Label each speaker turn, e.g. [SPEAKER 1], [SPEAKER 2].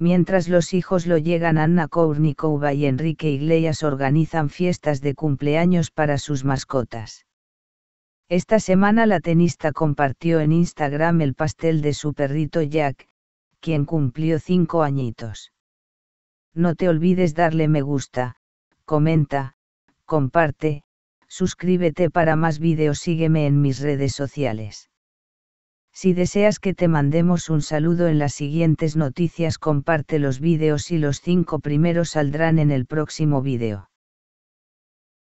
[SPEAKER 1] mientras los hijos lo llegan Anna Kournikova y Enrique Iglesias organizan fiestas de cumpleaños para sus mascotas. Esta semana la tenista compartió en Instagram el pastel de su perrito Jack, quien cumplió cinco añitos. No te olvides darle me gusta, comenta, comparte, suscríbete para más vídeos, sígueme en mis redes sociales. Si deseas que te mandemos un saludo en las siguientes noticias comparte los vídeos y los cinco primeros saldrán en el próximo vídeo.